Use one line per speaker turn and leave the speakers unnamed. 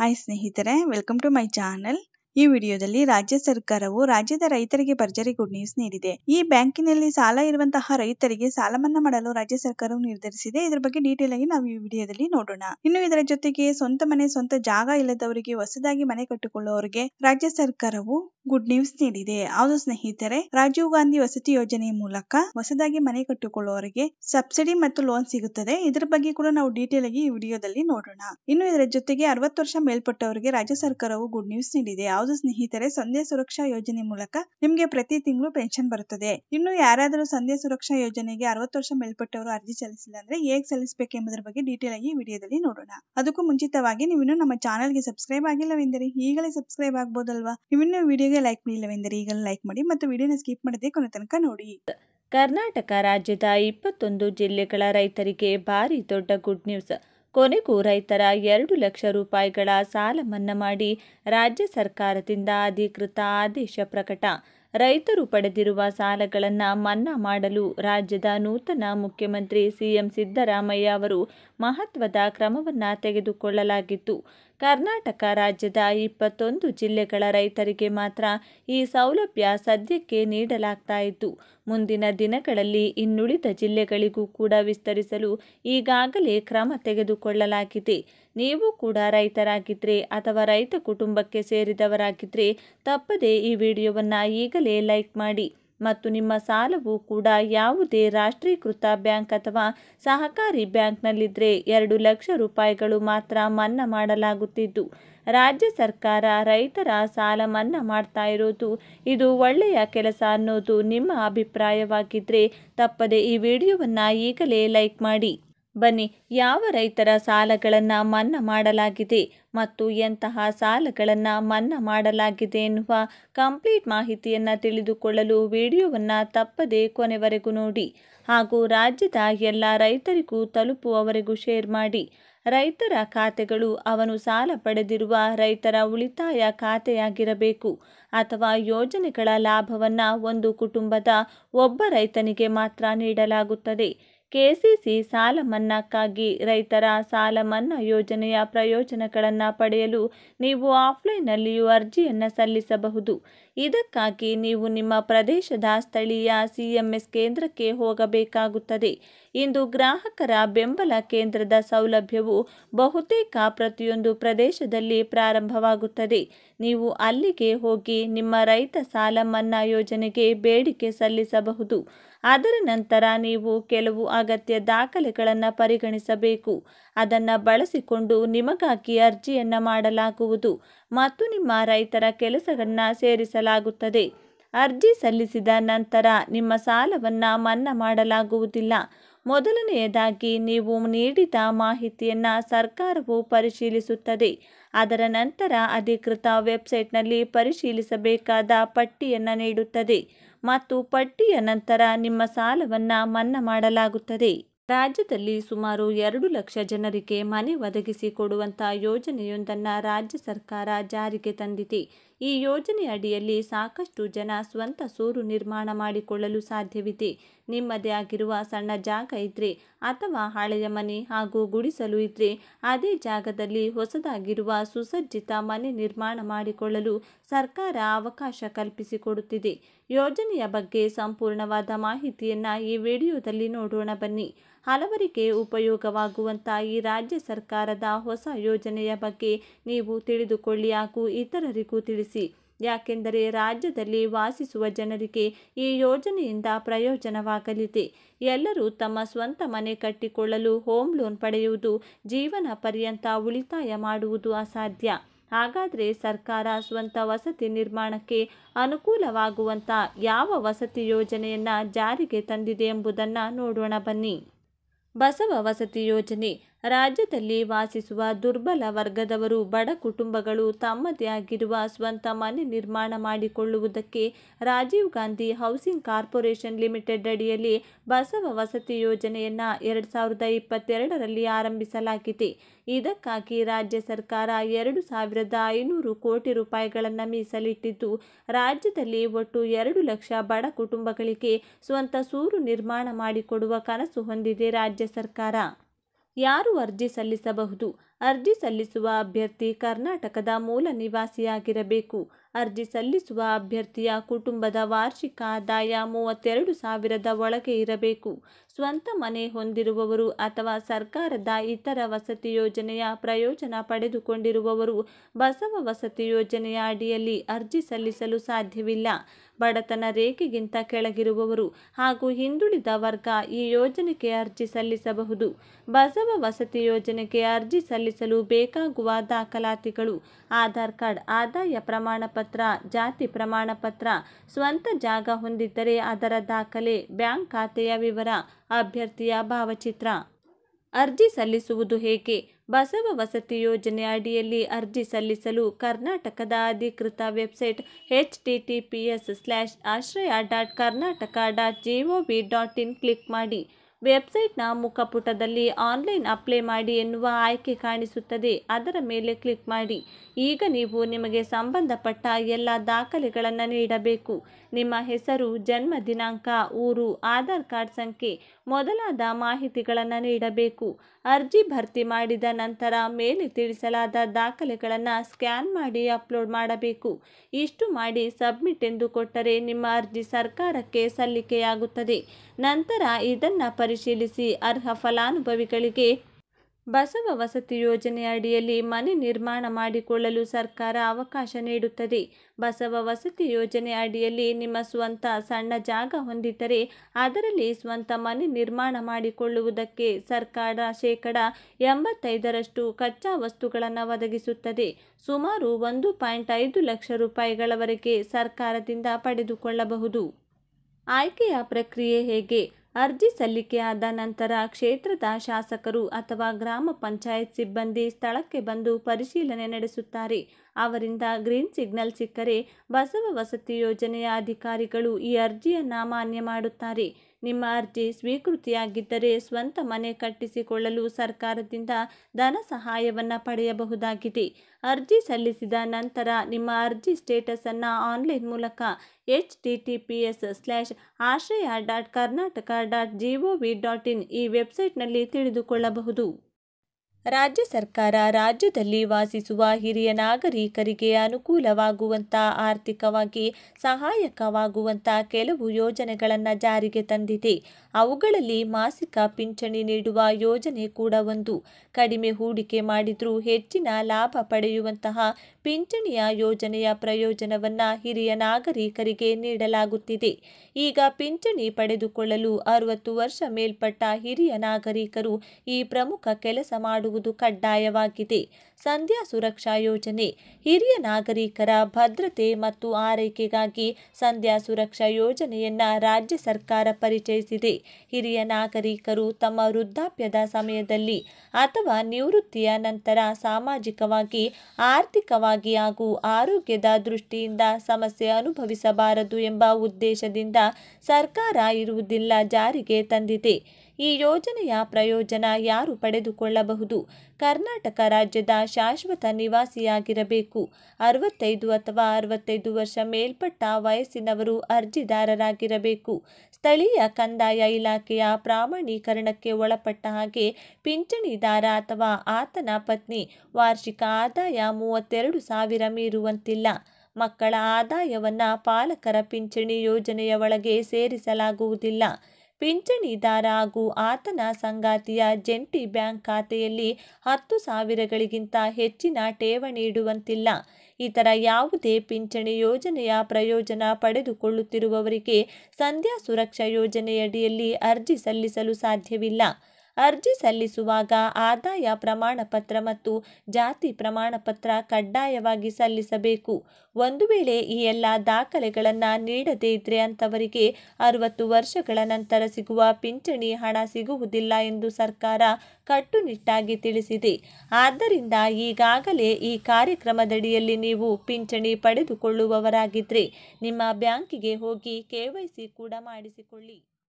hi ಸ್ನೇಹಿತರೆ welcome to my channel ಈ ವಿಡಿಯೋದಲ್ಲಿ ರಾಜ್ಯ ಸರ್ಕಾರವು ರಾಜ್ಯದ ರೈತರಿಗೆ ಭರ್ಜರಿ ಗುಡ್ ನ್ಯೂಸ್ ನೀಡಿದೆ ಈ ಬ್ಯಾಂಕಿನಲ್ಲಿ ಸಾಲ ಇರುವಂತಹ ರೈತರಿಗೆ ಸಾಲ ಮನ್ನಾ ಮಾಡಲು ರಾಜ್ಯ ಸರ್ಕಾರವು ನಿರ್ಧರಿಸಿದೆ ಇದರ ಬಗ್ಗೆ ಡೀಟೇಲ್ ಆಗಿ ನಾವು ಈ ವಿಡಿಯೋದಲ್ಲಿ ನೋಡೋಣ ಇನ್ನು ಇದರ ಜೊತೆಗೆ ಸ್ವಂತ ಮನೆ ಸ್ವಂತ ಜಾಗ ಇಲ್ಲದವರಿಗೆ ಹೊಸದಾಗಿ ಮನೆ ಕಟ್ಟಿಕೊಳ್ಳುವವರಿಗೆ ರಾಜ್ಯ ಸರ್ಕಾರವು ಗುಡ್ ನ್ಯೂಸ್ ನೀಡಿದೆ ಹೌದು ಸ್ನೇಹಿತರೆ ರಾಜೀವ್ ಗಾಂಧಿ ವಸತಿ ಯೋಜನೆ ಮೂಲಕ ಹೊಸದಾಗಿ ಮನೆ ಕಟ್ಟಿಕೊಳ್ಳುವವರಿಗೆ ಸಬ್ಸಿಡಿ ಮತ್ತು ಲೋನ್ ಸಿಗುತ್ತದೆ ಇದರ ಬಗ್ಗೆ ಕೂಡ ನಾವು ಡೀಟೇಲ್ ಆಗಿ ಈ ವಿಡಿಯೋದಲ್ಲಿ ನೋಡೋಣ ಇನ್ನು ಇದರ ಜೊತೆಗೆ ಅರವತ್ತು ವರ್ಷ ಮೇಲ್ಪಟ್ಟವರಿಗೆ ರಾಜ್ಯ ಸರ್ಕಾರವು ಗುಡ್ ನ್ಯೂಸ್ ನೀಡಿದೆ ಹೌದು ಸ್ನೇಹಿತರೆ ಸಂಧ್ಯಾ ಸುರಕ್ಷಾ ಯೋಜನೆ ಮೂಲಕ ನಿಮಗೆ ಪ್ರತಿ ತಿಂಗಳು ಪೆನ್ಷನ್ ಬರುತ್ತದೆ ಇನ್ನು ಯಾರಾದರೂ ಸಂಧ್ಯಾ ಸುರಕ್ಷಾ ಯೋಜನೆಗೆ ಅರವತ್ತು ವರ್ಷ ಮೇಲ್ಪಟ್ಟವರು ಅರ್ಜಿ ಸಲ್ಲಿಸಿಲ್ಲ ಅಂದ್ರೆ ಹೇಗೆ ಸಲ್ಲಿಸಬೇಕು ಎಂಬುದರ ಬಗ್ಗೆ ಡೀಟೇಲ್ ಆಗಿ ವಿಡಿಯೋದಲ್ಲಿ ನೋಡೋಣ ಅದಕ್ಕೂ ಮುಂಚಿತವಾಗಿ ನೀವು ನಮ್ಮ ಚಾನೆಲ್ಗೆ ಸಬ್ಸ್ಕ್ರೈಬ್ ಆಗಿಲ್ಲವೆಂದರೆ ಈಗಲೇ ಸಬ್ಸ್ಕ್ರೈಬ್ ಆಗ್ಬೋದಲ್ವಾ ಇನ್ನು ವಿಡಿಯೋಗೆ ಲೈಕ್ ಇಲ್ಲವೆಂದರೆ ಈಗ ಲೈಕ್ ಮಾಡಿ ಮತ್ತು ವಿಡಿಯೋನ ಸ್ಕಿಪ್ ಮಾಡದೆ ಕೊನೆ ತನಕ ನೋಡಿ ಕರ್ನಾಟಕ ರಾಜ್ಯದ ಇಪ್ಪತ್ತೊಂದು ಜಿಲ್ಲೆಗಳ ರೈತರಿಗೆ ಭಾರಿ ದೊಡ್ಡ ಗುಡ್ ನ್ಯೂಸ್ ಕೊನೆಗೂ ರೈತರ ಎರಡು ಲಕ್ಷ ರೂಪಾಯಿಗಳ ಸಾಲ ಮನ್ನಾ ಮಾಡಿ ರಾಜ್ಯ ಸರ್ಕಾರದಿಂದ ಅಧಿಕೃತ ಆದೇಶ ಪ್ರಕಟ ರೈತರು ಪಡೆದಿರುವ ಸಾಲಗಳನ್ನು ಮನ್ನಾ ಮಾಡಲು ರಾಜ್ಯದ ನೂತನ ಮುಖ್ಯಮಂತ್ರಿ ಸಿಎಂ ಸಿದ್ದರಾಮಯ್ಯ ಅವರು ಮಹತ್ವದ ಕ್ರಮವನ್ನು ತೆಗೆದುಕೊಳ್ಳಲಾಗಿತ್ತು ಕರ್ನಾಟಕ ರಾಜ್ಯದ ಇಪ್ಪತ್ತೊಂದು ಜಿಲ್ಲೆಗಳ ರೈತರಿಗೆ ಮಾತ್ರ ಈ ಸೌಲಭ್ಯ ಸದ್ಯಕ್ಕೆ ನೀಡಲಾಗ್ತಾ ಇತ್ತು ಮುಂದಿನ ದಿನಗಳಲ್ಲಿ ಇನ್ನುಳಿದ ಜಿಲ್ಲೆಗಳಿಗೂ ಕೂಡ ವಿಸ್ತರಿಸಲು ಈಗಾಗಲೇ ಕ್ರಮ ತೆಗೆದುಕೊಳ್ಳಲಾಗಿದೆ ನೀವು ಕೂಡ ರೈತರಾಗಿದ್ದರೆ ಅಥವಾ ರೈತ ಕುಟುಂಬಕ್ಕೆ ಸೇರಿದವರಾಗಿದ್ದರೆ ತಪ್ಪದೇ ಈ ವಿಡಿಯೋವನ್ನು ಈಗಲೇ ಲೈಕ್ ಮಾಡಿ ಮತ್ತು ನಿಮ್ಮ ಸಾಲವು ಕೂಡ ಯಾವುದೇ ರಾಷ್ಟ್ರೀಕೃತ ಬ್ಯಾಂಕ್ ಅಥವಾ ಸಹಕಾರಿ ಬ್ಯಾಂಕ್ನಲ್ಲಿದ್ದರೆ ಎರಡು ಲಕ್ಷ ರೂಪಾಯಿಗಳು ಮಾತ್ರ ಮನ್ನಾ ಮಾಡಲಾಗುತ್ತಿದ್ದು ರಾಜ್ಯ ಸರ್ಕಾರ ರೈತರ ಸಾಲ ಮನ್ನಾ ಮಾಡ್ತಾ ಇರೋದು ಇದು ಒಳ್ಳೆಯ ಕೆಲಸ ಅನ್ನೋದು ನಿಮ್ಮ ಅಭಿಪ್ರಾಯವಾಗಿದ್ದರೆ ತಪ್ಪದೆ ಈ ವಿಡಿಯೋವನ್ನು ಈಗಲೇ ಲೈಕ್ ಮಾಡಿ ಬನ್ನಿ ಯಾವ ರೈತರ ಸಾಲಗಳನ್ನು ಮನ್ನಾ ಮಾಡಲಾಗಿದೆ ಮತ್ತು ಎಂತಹ ಸಾಲಗಳನ್ನು ಮನ್ನಾ ಮಾಡಲಾಗಿದೆ ಎನ್ನುವ ಕಂಪ್ಲೀಟ್ ಮಾಹಿತಿಯನ್ನು ತಿಳಿದುಕೊಳ್ಳಲು ವಿಡಿಯೋವನ್ನು ತಪ್ಪದೇ ಕೊನೆವರೆಗೂ ನೋಡಿ ಹಾಗೂ ರಾಜ್ಯದ ಎಲ್ಲ ರೈತರಿಗೂ ತಲುಪುವವರೆಗೂ ಶೇರ್ ಮಾಡಿ ರೈತರ ಖಾತೆಗಳು ಅವನು ಸಾಲ ಪಡೆದಿರುವ ರೈತರ ಉಳಿತಾಯ ಖಾತೆಯಾಗಿರಬೇಕು ಅಥವಾ ಯೋಜನೆಗಳ ಲಾಭವನ್ನು ಒಂದು ಕುಟುಂಬದ ಒಬ್ಬ ರೈತನಿಗೆ ಮಾತ್ರ ನೀಡಲಾಗುತ್ತದೆ ಕೆಸಿಸಿ ಸಾಲ ಮನ್ನಾಕ್ಕಾಗಿ ರೈತರ ಸಾಲ ಮನ್ನಾ ಯೋಜನೆಯ ಪ್ರಯೋಜನಗಳನ್ನು ಪಡೆಯಲು ನೀವು ಆಫ್ಲೈನ್ನಲ್ಲಿಯೂ ಅರ್ಜಿಯನ್ನು ಸಲ್ಲಿಸಬಹುದು ಇದಕ್ಕಾಗಿ ನೀವು ನಿಮ್ಮ ಪ್ರದೇಶದ ಸ್ಥಳೀಯ ಸಿಎಂಎಸ್ ಕೇಂದ್ರಕ್ಕೆ ಹೋಗಬೇಕಾಗುತ್ತದೆ ಇಂದು ಗ್ರಾಹಕರ ಬೆಂಬಲ ಕೇಂದ್ರದ ಸೌಲಭ್ಯವು ಬಹುತೇಕ ಪ್ರತಿಯೊಂದು ಪ್ರದೇಶದಲ್ಲಿ ಪ್ರಾರಂಭವಾಗುತ್ತದೆ ನೀವು ಅಲ್ಲಿಗೆ ಹೋಗಿ ನಿಮ್ಮ ರೈತ ಸಾಲ ಮನ್ನಾ ಯೋಜನೆಗೆ ಬೇಡಿಕೆ ಸಲ್ಲಿಸಬಹುದು ಅದರ ನಂತರ ನೀವು ಕೆಲವು ಅಗತ್ಯ ದಾಖಲೆಗಳನ್ನು ಪರಿಗಣಿಸಬೇಕು ಅದನ್ನು ಬಳಸಿಕೊಂಡು ನಿಮಗಾಗಿ ಅರ್ಜಿಯನ್ನು ಮಾಡಲಾಗುವುದು ಮತ್ತು ನಿಮ್ಮ ರೈತರ ಕೆಲಸವನ್ನು ಸೇರಿಸಲಾಗುತ್ತದೆ ಅರ್ಜಿ ಸಲ್ಲಿಸಿದ ನಂತರ ನಿಮ್ಮ ಸಾಲವನ್ನು ಮನ್ನಾ ಮಾಡಲಾಗುವುದಿಲ್ಲ ಮೊದಲನೆಯದಾಗಿ ನೀವು ನೀಡಿದ ಮಾಹಿತಿಯನ್ನು ಸರ್ಕಾರವು ಪರಿಶೀಲಿಸುತ್ತದೆ ಅದರ ನಂತರ ಅಧಿಕೃತ ವೆಬ್ಸೈಟ್ನಲ್ಲಿ ಪರಿಶೀಲಿಸಬೇಕಾದ ಪಟ್ಟಿಯನ್ನು ನೀಡುತ್ತದೆ ಮತ್ತು ಪಟ್ಟಿಯ ನಂತರ ನಿಮ್ಮ ಸಾಲವನ್ನು ಮನ್ನಾ ಮಾಡಲಾಗುತ್ತದೆ ರಾಜ್ಯದಲ್ಲಿ ಸುಮಾರು ಎರಡು ಲಕ್ಷ ಜನರಿಗೆ ಮನೆ ಒದಗಿಸಿಕೊಡುವಂಥ ಯೋಜನೆಯೊಂದನ್ನು ರಾಜ್ಯ ಸರ್ಕಾರ ಜಾರಿಗೆ ತಂದಿದೆ ಈ ಯೋಜನೆ ಅಡಿಯಲ್ಲಿ ಸಾಕಷ್ಟು ಜನ ಸ್ವಂತ ಸೂರು ನಿರ್ಮಾಣ ಮಾಡಿಕೊಳ್ಳಲು ಸಾಧ್ಯವಿದೆ ನಿಮ್ಮದೇ ಆಗಿರುವ ಸಣ್ಣ ಜಾಗ ಇದ್ರೆ ಅಥವಾ ಹಳೆಯ ಮನೆ ಹಾಗೂ ಗುಡಿಸಲು ಇದ್ರೆ ಅದೇ ಜಾಗದಲ್ಲಿ ಹೊಸದಾಗಿರುವ ಸುಸಜ್ಜಿತ ಮನೆ ನಿರ್ಮಾಣ ಮಾಡಿಕೊಳ್ಳಲು ಸರ್ಕಾರ ಅವಕಾಶ ಕಲ್ಪಿಸಿಕೊಡುತ್ತಿದೆ ಯೋಜನೆಯ ಬಗ್ಗೆ ಸಂಪೂರ್ಣವಾದ ಮಾಹಿತಿಯನ್ನು ಈ ವಿಡಿಯೋದಲ್ಲಿ ನೋಡೋಣ ಬನ್ನಿ ಹಲವರಿಗೆ ಉಪಯೋಗವಾಗುವಂಥ ಈ ರಾಜ್ಯ ಸರ್ಕಾರದ ಹೊಸ ಯೋಜನೆಯ ಬಗ್ಗೆ ನೀವು ತಿಳಿದುಕೊಳ್ಳಿ ಹಾಗೂ ಇತರರಿಗೂ ತಿಳಿಸಿ ಯಾಕೆಂದರೆ ರಾಜ್ಯದಲ್ಲಿ ವಾಸಿಸುವ ಜನರಿಗೆ ಈ ಯೋಜನೆಯಿಂದ ಪ್ರಯೋಜನವಾಗಲಿದೆ ಎಲ್ಲರೂ ತಮ್ಮ ಸ್ವಂತ ಮನೆ ಕಟ್ಟಿಕೊಳ್ಳಲು ಹೋಮ್ ಲೋನ್ ಪಡೆಯುವುದು ಜೀವನ ಪರ್ಯಂತ ಉಳಿತಾಯ ಮಾಡುವುದು ಅಸಾಧ್ಯ ಹಾಗಾದರೆ ಸರ್ಕಾರ ಸ್ವಂತ ವಸತಿ ನಿರ್ಮಾಣಕ್ಕೆ ಅನುಕೂಲವಾಗುವಂಥ ಯಾವ ವಸತಿ ಯೋಜನೆಯನ್ನು ಜಾರಿಗೆ ತಂದಿದೆ ಎಂಬುದನ್ನು ನೋಡೋಣ ಬನ್ನಿ ಬಸವ ವಸತಿ ಯೋಜನೆ ರಾಜ್ಯದಲ್ಲಿ ವಾಸಿಸುವ ದುರ್ಬಲ ವರ್ಗದವರು ಬಡ ಕುಟುಂಬಗಳು ತಮ್ಮದೇ ಆಗಿರುವ ಸ್ವಂತ ಮನೆ ನಿರ್ಮಾಣ ಮಾಡಿಕೊಳ್ಳುವುದಕ್ಕೆ Rajiv Gandhi housing corporation limited ಅಡಿಯಲ್ಲಿ ಬಸವ ವಸತಿ ಯೋಜನೆಯನ್ನು ಎರಡು ಸಾವಿರದ ಇಪ್ಪತ್ತೆರಡರಲ್ಲಿ ಆರಂಭಿಸಲಾಗಿದೆ ಇದಕ್ಕಾಗಿ ರಾಜ್ಯ ಸರ್ಕಾರ ಎರಡು ಸಾವಿರದ ಐನೂರು ಕೋಟಿ ರೂಪಾಯಿಗಳನ್ನು ಮೀಸಲಿಟ್ಟಿದ್ದು ರಾಜ್ಯದಲ್ಲಿ ಒಟ್ಟು ಎರಡು ಲಕ್ಷ ಬಡ ಕುಟುಂಬಗಳಿಗೆ ಸ್ವಂತ ಸೂರು ನಿರ್ಮಾಣ ಮಾಡಿಕೊಡುವ ಕನಸು ಹೊಂದಿದೆ ರಾಜ್ಯ ಸರ್ಕಾರ ಯಾರು ಅರ್ಜಿ ಸಲ್ಲಿಸಬಹುದು ಅರ್ಜಿ ಸಲ್ಲಿಸುವ ಅಭ್ಯರ್ಥಿ ಕರ್ನಾಟಕದ ಮೂಲ ನಿವಾಸಿಯಾಗಿರಬೇಕು ಅರ್ಜಿ ಸಲ್ಲಿಸುವ ಅಭ್ಯರ್ಥಿಯ ಕುಟುಂಬದ ವಾರ್ಷಿಕ ಆದಾಯ ಮೂವತ್ತೆರಡು ಸಾವಿರದ ಒಳಗೆ ಇರಬೇಕು ಸ್ವಂತ ಮನೆ ಹೊಂದಿರುವವರು ಅಥವಾ ಸರ್ಕಾರದ ಇತರ ವಸತಿ ಯೋಜನೆಯ ಪ್ರಯೋಜನ ಪಡೆದುಕೊಂಡಿರುವವರು ಬಸವ ವಸತಿ ಯೋಜನೆಯ ಅಡಿಯಲ್ಲಿ ಅರ್ಜಿ ಸಲ್ಲಿಸಲು ಸಾಧ್ಯವಿಲ್ಲ ಬಡತನ ರೇಖೆಗಿಂತ ಕೆಳಗಿರುವವರು ಹಾಗೂ ಹಿಂದುಳಿದ ವರ್ಗ ಈ ಯೋಜನೆಗೆ ಅರ್ಜಿ ಸಲ್ಲಿಸಬಹುದು ಬಸವ ವಸತಿ ಯೋಜನೆಗೆ ಅರ್ಜಿ ಸಲ್ಲಿಸಲು ಬೇಕಾಗುವ ದಾಖಲಾತಿಗಳು ಆಧಾರ್ ಕಾರ್ಡ್ ಆದಾಯ ಪ್ರಮಾಣ ಜಾತಿ ಪ್ರಮಾಣ ಪತ್ರ ಸ್ವಂತ ಜಾಗ ಹೊಂದಿದ್ದರೆ ಅದರ ದಾಖಲೆ ಬ್ಯಾಂಕ್ ಖಾತೆಯ ವಿವರ ಅಭ್ಯರ್ಥಿಯ ಭಾವಚಿತ್ರ ಅರ್ಜಿ ಸಲ್ಲಿಸುವುದು ಹೇಗೆ ಬಸವ ವಸತಿ ಯೋಜನೆ ಅಡಿಯಲ್ಲಿ ಅರ್ಜಿ ಸಲ್ಲಿಸಲು ಕರ್ನಾಟಕದ ಅಧಿಕೃತ website H T T P S slash Ashraya dot Karnataka dot G V dot in click ಮಾಡಿ ವೆಬ್ಸೈಟ್ನ ಮುಖಪುಟದಲ್ಲಿ ಆನ್ಲೈನ್ ಅಪ್ಲೈ ಮಾಡಿ ಎನ್ನುವ ಆಯ್ಕೆ ಕಾಣಿಸುತ್ತದೆ ಅದರ ಮೇಲೆ ಕ್ಲಿಕ್ ಮಾಡಿ ಈಗ ನೀವು ನಿಮಗೆ ಸಂಬಂಧಪಟ್ಟ ಎಲ್ಲ ದಾಖಲೆಗಳನ್ನು ನೀಡಬೇಕು ನಿಮ್ಮ ಹೆಸರು ಜನ್ಮ ದಿನಾಂಕ ಊರು ಆಧಾರ್ ಕಾರ್ಡ್ ಸಂಖ್ಯೆ ಮೊದಲಾದ ಮಾಹಿತಿಗಳನ್ನು ನೀಡಬೇಕು ಅರ್ಜಿ ಭರ್ತಿ ಮಾಡಿದ ನಂತರ ಮೇಲೆ ತಿಳಿಸಲಾದ ದಾಖಲೆಗಳನ್ನು ಸ್ಕ್ಯಾನ್ ಮಾಡಿ ಅಪ್ಲೋಡ್ ಮಾಡಬೇಕು ಇಷ್ಟು ಮಾಡಿ ಸಬ್ಮಿಟ್ ಎಂದು ಕೊಟ್ಟರೆ ನಿಮ್ಮ ಅರ್ಜಿ ಸರ್ಕಾರಕ್ಕೆ ಸಲ್ಲಿಕೆಯಾಗುತ್ತದೆ ನಂತರ ಇದನ್ನು ಪರಿ ಪರಿಶೀಲಿಸಿ ಅರ್ಹ ಫಲಾನುಭವಿಗಳಿಗೆ ಬಸವ ವಸತಿ ಯೋಜನೆ ಅಡಿಯಲ್ಲಿ ಮನೆ ನಿರ್ಮಾಣ ಮಾಡಿಕೊಳ್ಳಲು ಸರ್ಕಾರ ಅವಕಾಶ ನೀಡುತ್ತದೆ ಬಸವ ವಸತಿ ಯೋಜನೆ ಅಡಿಯಲ್ಲಿ ನಿಮ್ಮ ಸ್ವಂತ ಸಣ್ಣ ಜಾಗ ಹೊಂದಿದ್ದರೆ ಅದರಲ್ಲಿ ಸ್ವಂತ ಮನೆ ನಿರ್ಮಾಣ ಮಾಡಿಕೊಳ್ಳುವುದಕ್ಕೆ ಸರ್ಕಾರ ಶೇಕಡ ಎಂಬತ್ತೈದರಷ್ಟು ಕಚ್ಚಾ ವಸ್ತುಗಳನ್ನು ಒದಗಿಸುತ್ತದೆ ಸುಮಾರು ಒಂದು ಪಾಯಿಂಟ್ ಐದು ಲಕ್ಷ ರೂಪಾಯಿಗಳವರೆಗೆ ಸರ್ಕಾರದಿಂದ ಪಡೆದುಕೊಳ್ಳಬಹುದು ಆಯ್ಕೆಯ ಪ್ರಕ್ರಿಯೆ ಹೇಗೆ ಅರ್ಜಿ ಸಲ್ಲಿಕೆಯಾದ ನಂತರ ಕ್ಷೇತ್ರದ ಶಾಸಕರು ಅಥವಾ ಗ್ರಾಮ ಪಂಚಾಯತ್ ಸಿಬ್ಬಂದಿ ಸ್ಥಳಕ್ಕೆ ಬಂದು ಪರಿಶೀಲನೆ ನಡೆಸುತ್ತಾರೆ ಅವರಿಂದ ಗ್ರೀನ್ ಸಿಗ್ನಲ್ ಸಿಕ್ಕರೆ ಬಸವ ವಸತಿ ಯೋಜನೆಯ ಅಧಿಕಾರಿಗಳು ಈ ಅರ್ಜಿಯನ್ನು ಮಾನ್ಯ ಮಾಡುತ್ತಾರೆ ನಿಮ್ಮ ಅರ್ಜಿ ಸ್ವೀಕೃತಿಯಾಗಿದ್ದರೆ ಸ್ವಂತ ಮನೆ ಕಟ್ಟಿಸಿಕೊಳ್ಳಲು ಸರ್ಕಾರದಿಂದ ಧನ ಸಹಾಯವನ್ನು ಪಡೆಯಬಹುದಾಗಿದೆ ಅರ್ಜಿ ಸಲ್ಲಿಸಿದ ನಂತರ ನಿಮ್ಮ ಅರ್ಜಿ ಸ್ಟೇಟಸನ್ನು ಆನ್ಲೈನ್ ಮೂಲಕ H T T P S slash Ashraya dot Karnataka dot G V dot in ಈ ವೆಬ್ಸೈಟ್ನಲ್ಲಿ ತಿಳಿದುಕೊಳ್ಳಬಹುದು ರಾಜ್ಯ ಸರ್ಕಾರ ರಾಜ್ಯದಲ್ಲಿ ವಾಸಿಸುವ ಹಿರಿಯ ನಾಗರಿಕರಿಗೆ ಅನುಕೂಲವಾಗುವಂಥ ಆರ್ಥಿಕವಾಗಿ ಸಹಾಯಕವಾಗುವಂಥ ಕೆಲವು ಯೋಜನೆಗಳನ್ನು ಜಾರಿಗೆ ತಂದಿದೆ ಅವುಗಳಲ್ಲಿ ಮಾಸಿಕ ಪಿಂಚಣಿ ನೀಡುವ ಯೋಜನೆ ಕೂಡ ಒಂದು ಕಡಿಮೆ ಹೂಡಿಕೆ ಮಾಡಿದರೂ ಹೆಚ್ಚಿನ ಲಾಭ ಪಡೆಯುವಂತಹ ಪಿಂಚಣಿಯ ಯೋಜನೆಯ ಪ್ರಯೋಜನವನ್ನು ಹಿರಿಯ ನಾಗರಿಕರಿಗೆ ನೀಡಲಾಗುತ್ತಿದೆ ಈಗ ಪಿಂಚಣಿ ಪಡೆದುಕೊಳ್ಳಲು ಅರವತ್ತು ವರ್ಷ ಮೇಲ್ಪಟ್ಟ ಹಿರಿಯ ನಾಗರಿಕರು ಈ ಪ್ರಮುಖ ಕೆಲಸ ಮಾಡುವುದು ಕಡ್ಡಾಯವಾಗಿದೆ ಸಂಧ್ಯಾ ಸುರಕ್ಷಾ ಯೋಜನೆ ಹಿರಿಯ ನಾಗರಿಕರ ಭದ್ರತೆ ಮತ್ತು ಆರೈಕೆಗಾಗಿ ಸಂಧ್ಯಾ ಸುರಕ್ಷಾ ಯೋಜನೆಯನ್ನು ರಾಜ್ಯ ಸರ್ಕಾರ ಪರಿಚಯಿಸಿದೆ ಹಿರಿಯ ನಾಗರಿಕರು ತಮ್ಮ ವೃದ್ಧಾಪ್ಯದ ಸಮಯದಲ್ಲಿ ಅಥವಾ ನಿವೃತ್ತಿಯ ನಂತರ ಸಾಮಾಜಿಕವಾಗಿ ಆರ್ಥಿಕವಾಗಿ ಹಾಗೂ ಆರೋಗ್ಯದ ದೃಷ್ಟಿಯಿಂದ ಸಮಸ್ಯೆ ಅನುಭವಿಸಬಾರದು ಎಂಬ ಉದ್ದೇಶದಿಂದ ಸರ್ಕಾರ ಇರುವುದಿಲ್ಲ ಜಾರಿಗೆ ತಂದಿದೆ ಈ ಯೋಜನೆಯ ಪ್ರಯೋಜನ ಯಾರು ಪಡೆದುಕೊಳ್ಳಬಹುದು ಕರ್ನಾಟಕ ರಾಜ್ಯದ ಶಾಶ್ವತ ನಿವಾಸಿಯಾಗಿರಬೇಕು ಅರವತ್ತೈದು ಅಥವಾ ಅರವತ್ತೈದು ವರ್ಷ ಮೇಲ್ಪಟ್ಟ ವಯಸ್ಸಿನವರು ಅರ್ಜಿದಾರರಾಗಿರಬೇಕು ಸ್ಥಳೀಯ ಕಂದಾಯ ಇಲಾಖೆಯ ಪ್ರಾಮಾಣೀಕರಣಕ್ಕೆ ಒಳಪಟ್ಟ ಹಾಗೆ ಪಿಂಚಣಿದಾರ ಅಥವಾ ಆತನ ಪತ್ನಿ ವಾರ್ಷಿಕ ಆದಾಯ ಮೂವತ್ತೆರಡು ಸಾವಿರ ಮೀರುವಂತಿಲ್ಲ ಮಕ್ಕಳ ಆದಾಯವನ್ನು ಪಾಲಕರ ಪಿಂಚಣಿ ಯೋಜನೆಯ ಒಳಗೆ ಸೇರಿಸಲಾಗುವುದಿಲ್ಲ ಪಿಂಚಣಿದಾರ ಹಾಗೂ ಆತನ ಸಂಗಾತಿಯ ಜಂಟಿ ಬ್ಯಾಂಕ್ ಖಾತೆಯಲ್ಲಿ ಹತ್ತು ಸಾವಿರಗಳಿಗಿಂತ ಹೆಚ್ಚಿನ ಠೇವಣಿ ಇಡುವಂತಿಲ್ಲ ಇತರ ಯಾವುದೇ ಪಿಂಚಣಿ ಯೋಜನೆಯ ಪ್ರಯೋಜನ ಪಡೆದುಕೊಳ್ಳುತ್ತಿರುವವರಿಗೆ ಸಂಧ್ಯಾ ಸುರಕ್ಷಾ ಯೋಜನೆಯಡಿಯಲ್ಲಿ ಅರ್ಜಿ ಸಲ್ಲಿಸಲು ಸಾಧ್ಯವಿಲ್ಲ ಅರ್ಜಿ ಸಲ್ಲಿಸುವಾಗ ಆದಾಯ ಪ್ರಮಾಣ ಪತ್ರ ಮತ್ತು ಜಾತಿ ಪ್ರಮಾಣ ಪತ್ರ ಕಡ್ಡಾಯವಾಗಿ ಸಲ್ಲಿಸಬೇಕು ಒಂದು ವೇಳೆ ಈ ಎಲ್ಲ ದಾಖಲೆಗಳನ್ನು ನೀಡದೇ ಇದ್ರೆ ಅಂಥವರಿಗೆ ಅರವತ್ತು ವರ್ಷಗಳ ನಂತರ ಸಿಗುವ ಪಿಂಚಣಿ ಹಣ ಸಿಗುವುದಿಲ್ಲ ಎಂದು ಸರ್ಕಾರ ಕಟ್ಟುನಿಟ್ಟಾಗಿ ತಿಳಿಸಿದೆ ಆದ್ದರಿಂದ ಈಗಾಗಲೇ ಈ ಕಾರ್ಯಕ್ರಮದಡಿಯಲ್ಲಿ ನೀವು ಪಿಂಚಣಿ ಪಡೆದುಕೊಳ್ಳುವವರಾಗಿದ್ದರೆ ನಿಮ್ಮ ಬ್ಯಾಂಕಿಗೆ ಹೋಗಿ ಕೆವೈಸಿ ಕೂಡ ಮಾಡಿಸಿಕೊಳ್ಳಿ